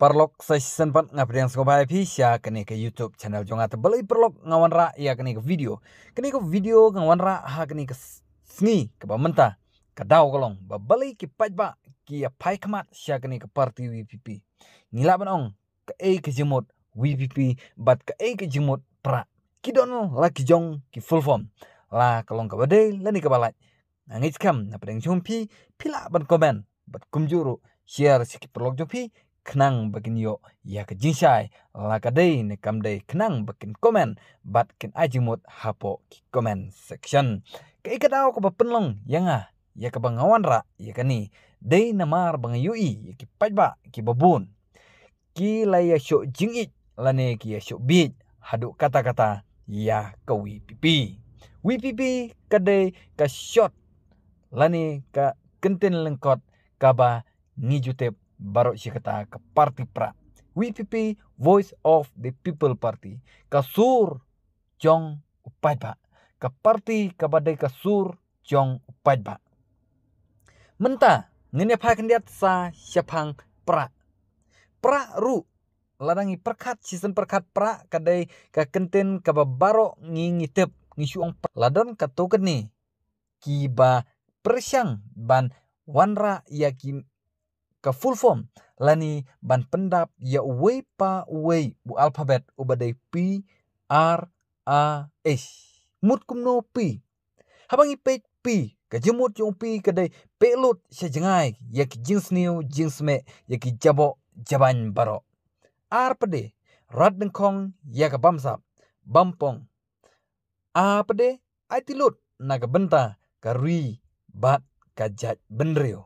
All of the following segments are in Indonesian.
Perlok season pan ngapri yang skobai pisya kene ke YouTube channel jonga tebeli perlok ngawan ra ya kene ke video. Kene ke video ngawan ra ha kene ke sini ke pamenta. Kadau kolong babali ke pajba ke ya pai kemat sya kene ke parti WPP. ngilak ban ong ke e ke jemut WPP bat ke e ke jemut pra. Kidon la ki jong ki full form. La kolong ke bade la ke balai. nangit kam ngapri yang jumpi pila ban komen bat kumjuru share sikit perlok jumpi Kenang bikin yo ya ke jingshai lakadei ne kamdei kenang bikin komen bat kin ajimut hapo ki komen section ke ikat au ke penlong yanga ya ke bangawan ra ya kani dei namar bangayui ya ki pajba ki babun ki laya syok jingit lani e ki ya syok bit haduk kata-kata ya ke wipipi wipipi kadei ka shot lani ka kenten lengkot kaba ngijutep Baru kata ke parti pra WPP Voice of the People Party kasur jong upai ba ke parti kepada kasur jong upai ba menta ngene pha kendiat sa siapang pra pra ru ladangi perkat sistem perkat pra kadai ke kenten ke baro ngi ngitep ngisuang ladon ka ni kiba persyang ban wanra yakin ka full form lani ban pendap ya wei pa wei bu alphabet ubadai p r a s mut kum no p habangi ipe p ka jemut yung p kadai pelut sya jengai ya ki jins niu jins me ya ki jabo jaban baro r pede rat kong ya ka bamsap bampong a pede aitilut naga benta ka ri bat ka benderio. benreo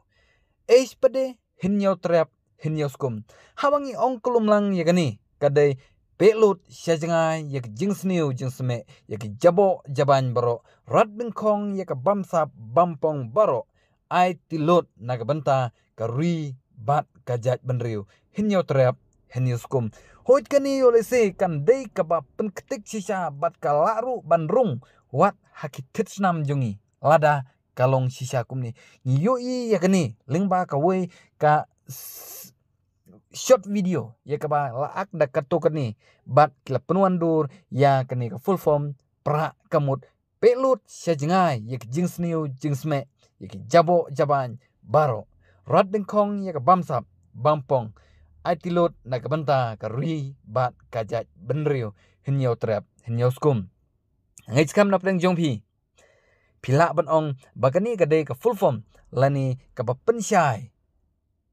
h pede hinyo trap hinyo skum hawangi onklum lang yagani kadai pelut shajanga yak jingsniu jingsme yak jabo jaban baro rat bingkong yak bamsa bampong baro ai tilot nagabanta kari bat kajat benriu hinyo trap hinyo skum hoit kani yolese kandai kaba penketik sisa bat kalaru bandrung wat hakititsnam jungi lada kalong sisa kum ni yo i ya kani lengba ka woi ka short video ya ka ba laak da kato bat kila penuan dur ya kani ka full form pra kamut pelut sya jengai ya ka jings niu me ya ka jabo jaban baro rat dengkong ya ka bampong aitilot na ka banta ka bat kajat benrio hinyau trap hinyau skum ngais kam na pleng jongpi Pilak ban ong bagani ka full form lani ka ba pensyai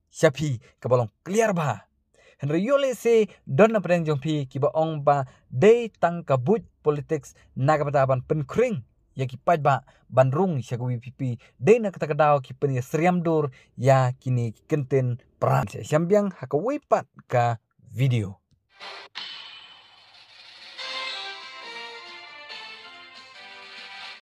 syapi ka balong clear ba henry yole se donna na preng jong ki ba ong ba dei tang ka buj politics na ka ban pen ya ki pat ba ban rung syaku ku ppp dei na kata ki pen ya sriam dur ya kini kenten pran syambiang ha wipat ka video